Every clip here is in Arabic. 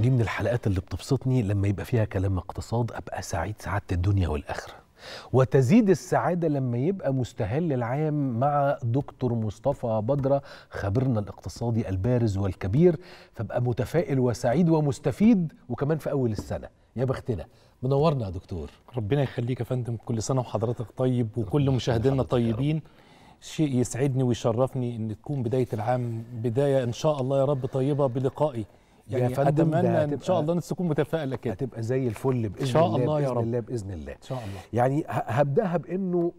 دي من الحلقات اللي بتبسطني لما يبقى فيها كلام اقتصاد ابقى سعيد سعاده الدنيا والاخره وتزيد السعاده لما يبقى مستهل العام مع دكتور مصطفى بدره خبيرنا الاقتصادي البارز والكبير فبقى متفائل وسعيد ومستفيد وكمان في اول السنه يا بختنا منورنا يا دكتور ربنا يخليك يا فندم كل سنه وحضرتك طيب وكل مشاهدينا طيبين شيء يسعدني ويشرفني ان تكون بدايه العام بدايه ان شاء الله يا رب طيبه بلقائي يعني يا فندم اتمنى ان شاء الله الناس تكون متفائله كده هتبقى زي الفل باذن شاء الله, الله يا بإذن رب الله باذن الله ان شاء الله يعني هبداها بانه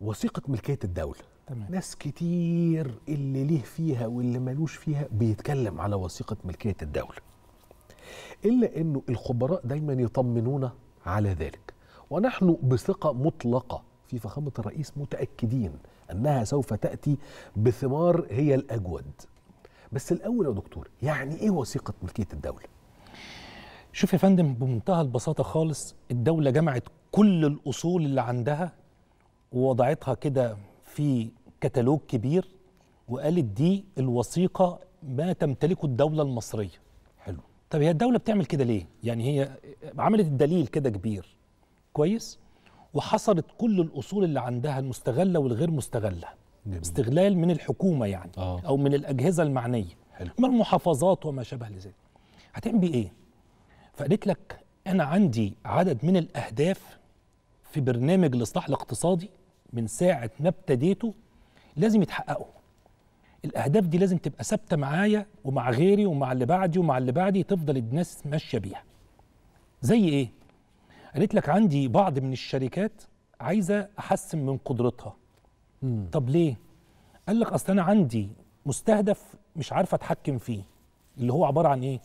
وثيقه ملكيه الدوله تمام. ناس كتير اللي ليه فيها واللي مالوش فيها بيتكلم على وثيقه ملكيه الدوله الا انه الخبراء دايما يطمنونا على ذلك ونحن بثقه مطلقه في فخامه الرئيس متاكدين انها سوف تاتي بثمار هي الاجود بس الاول يا دكتور يعني ايه وثيقه ملكيه الدوله شوف يا فندم بمنتهى البساطه خالص الدوله جمعت كل الاصول اللي عندها ووضعتها كده في كتالوج كبير وقالت دي الوثيقه ما تمتلكه الدوله المصريه حلو طب هي الدوله بتعمل كده ليه يعني هي عملت الدليل كده كبير كويس وحصرت كل الاصول اللي عندها المستغله والغير مستغله جميل. استغلال من الحكومه يعني آه. او من الاجهزه المعنيه حلو. من المحافظات وما شابه لذلك هتعمل بيه ايه فقالت لك انا عندي عدد من الاهداف في برنامج الاصلاح الاقتصادي من ساعه ما ابتديته لازم يتحققوا الاهداف دي لازم تبقى ثابته معايا ومع غيري ومع اللي بعدي ومع اللي بعدي تفضل الناس ماشيه بيها زي ايه قالت لك عندي بعض من الشركات عايزه احسن من قدرتها مم. طب ليه قال لك اصل انا عندي مستهدف مش عارف اتحكم فيه اللي هو عباره عن ايه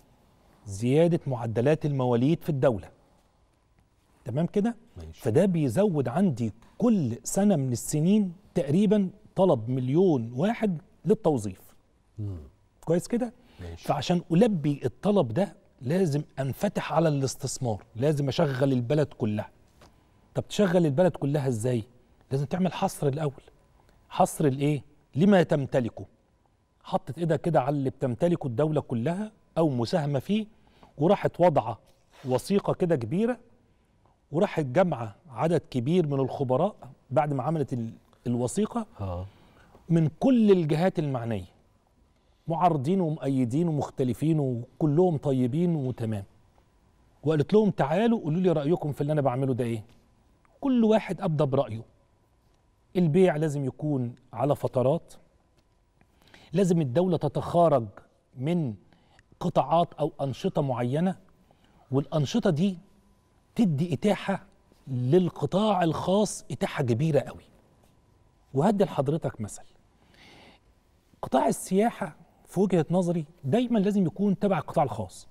زياده معدلات المواليد في الدوله تمام كده ماشي. فده بيزود عندي كل سنه من السنين تقريبا طلب مليون واحد للتوظيف مم. كويس كده ماشي. فعشان البي الطلب ده لازم انفتح على الاستثمار لازم اشغل البلد كلها طب تشغل البلد كلها ازاي لازم تعمل حصر الاول حصر الايه لما تمتلكه حطت ايدها كده على اللي بتمتلكه الدوله كلها او مساهمه فيه وراحت واضعه وثيقه كده كبيره وراحت جامعه عدد كبير من الخبراء بعد ما عملت الوثيقه اه. من كل الجهات المعنيه معارضين ومؤيدين ومختلفين وكلهم طيبين وتمام وقالت لهم تعالوا قولوا لي رايكم في اللي انا بعمله ده ايه كل واحد ابدى برايه البيع لازم يكون على فترات لازم الدولة تتخارج من قطاعات أو أنشطة معينة والأنشطة دي تدي إتاحة للقطاع الخاص إتاحة كبيرة قوي وهدي لحضرتك مثل قطاع السياحة في وجهة نظري دايما لازم يكون تبع القطاع الخاص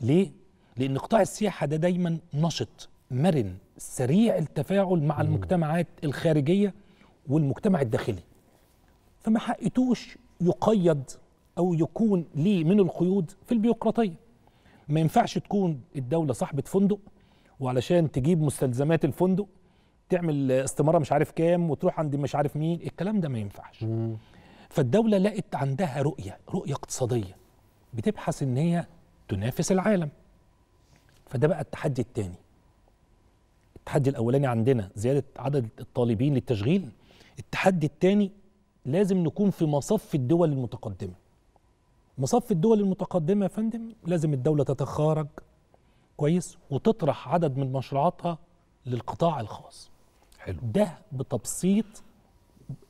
ليه؟ لأن قطاع السياحة ده دا دايما نشط مرن سريع التفاعل مع المجتمعات الخارجيه والمجتمع الداخلي فما حقتوش يقيد او يكون ليه من القيود في البيروقراطيه ما ينفعش تكون الدوله صاحبه فندق وعلشان تجيب مستلزمات الفندق تعمل استماره مش عارف كام وتروح عند مش عارف مين الكلام ده ما ينفعش مم. فالدوله لقت عندها رؤيه رؤيه اقتصاديه بتبحث ان هي تنافس العالم فده بقى التحدي الثاني التحدي الاولاني عندنا زياده عدد الطالبين للتشغيل التحدي الثاني لازم نكون في مصف الدول المتقدمه مصف الدول المتقدمه يا فندم لازم الدوله تتخارج كويس وتطرح عدد من مشروعاتها للقطاع الخاص حلو ده بتبسيط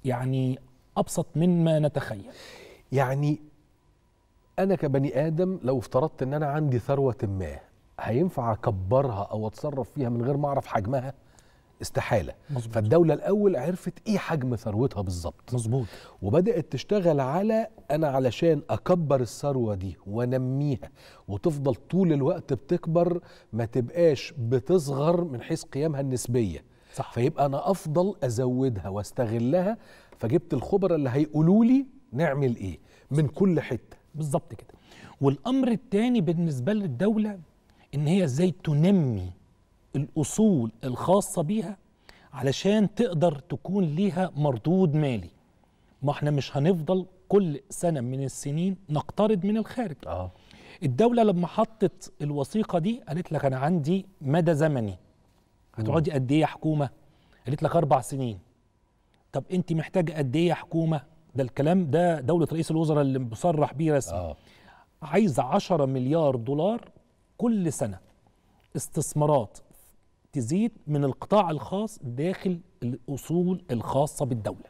يعني ابسط مما نتخيل يعني انا كبني ادم لو افترضت ان انا عندي ثروه ما هينفع اكبرها او اتصرف فيها من غير ما اعرف حجمها استحاله مزبوط. فالدوله الاول عرفت ايه حجم ثروتها بالظبط مظبوط وبدات تشتغل على انا علشان اكبر الثروه دي وانميها وتفضل طول الوقت بتكبر ما تبقاش بتصغر من حيث قيمها النسبيه صح. فيبقى انا افضل ازودها واستغلها فجبت الخبراء اللي هيقولوا لي نعمل ايه من كل حته بالظبط كده والامر الثاني بالنسبه للدوله ان هي ازاي تنمي الاصول الخاصه بيها علشان تقدر تكون ليها مردود مالي ما احنا مش هنفضل كل سنه من السنين نقترض من الخارج آه. الدوله لما حطت الوثيقه دي قالت لك انا عندي مدى زمني هتقعدي قد ايه يا حكومه قالت لك اربع سنين طب انت محتاجه قد ايه يا حكومه ده الكلام ده دوله رئيس الوزراء اللي بصرح بيه رسمي آه. عايزه 10 مليار دولار كل سنه استثمارات تزيد من القطاع الخاص داخل الاصول الخاصه بالدوله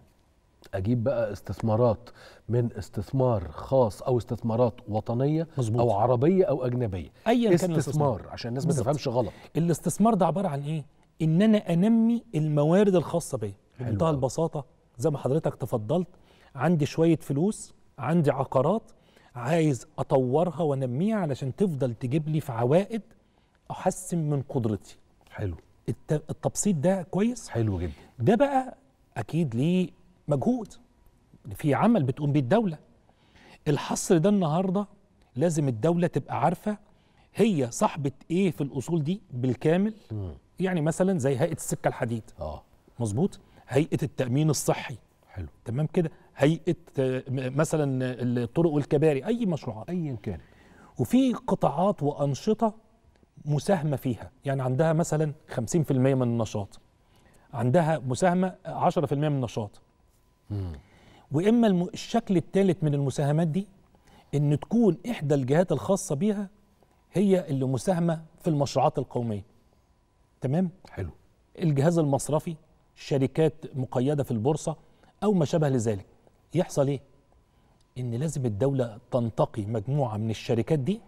اجيب بقى استثمارات من استثمار خاص او استثمارات وطنيه مزبوط. او عربيه او اجنبيه ايا كان الاستثمار عشان الناس ما تفهمش غلط الاستثمار ده عباره عن ايه ان انا انمي الموارد الخاصه بيا بمنتهى البساطه زي ما حضرتك تفضلت عندي شويه فلوس عندي عقارات عايز اطورها وانميها علشان تفضل تجيب لي في عوائد احسن من قدرتي حلو التبسيط ده كويس حلو جدا ده بقى اكيد ليه مجهود في عمل بتقوم بيه الدوله الحصر ده النهارده لازم الدوله تبقى عارفه هي صاحبه ايه في الاصول دي بالكامل م. يعني مثلا زي هيئه السكه الحديد اه مظبوط هيئه التامين الصحي حلو تمام كده هيئه مثلا الطرق والكباري اي مشروعات ايا كان وفي قطاعات وانشطه مساهمه فيها يعني عندها مثلا 50% من النشاط عندها مساهمه 10% من النشاط مم. واما الشكل الثالث من المساهمات دي ان تكون احدى الجهات الخاصه بيها هي اللي مساهمه في المشروعات القوميه تمام حلو الجهاز المصرفي شركات مقيده في البورصه او ما شابه لذلك يحصل ايه؟ ان لازم الدوله تنتقي مجموعه من الشركات دي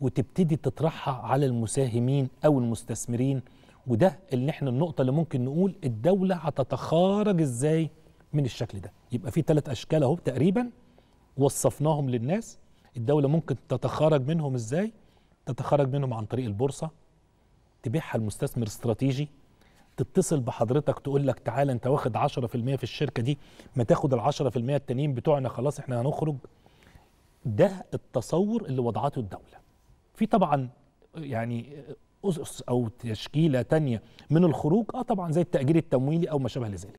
وتبتدي تطرحها على المساهمين او المستثمرين وده اللي احنا النقطه اللي ممكن نقول الدوله هتتخارج ازاي من الشكل ده يبقى في ثلاث اشكال اهو تقريبا وصفناهم للناس الدوله ممكن تتخارج منهم ازاي تتخارج منهم عن طريق البورصه تبيعها لمستثمر استراتيجي تتصل بحضرتك تقول لك تعالى انت واخد 10% في الشركه دي ما تاخد ال 10% التانيين بتوعنا خلاص احنا هنخرج ده التصور اللي وضعته الدوله في طبعا يعني اسس او تشكيله تانية من الخروج اه طبعا زي التاجير التمويلي او ما شابه لذلك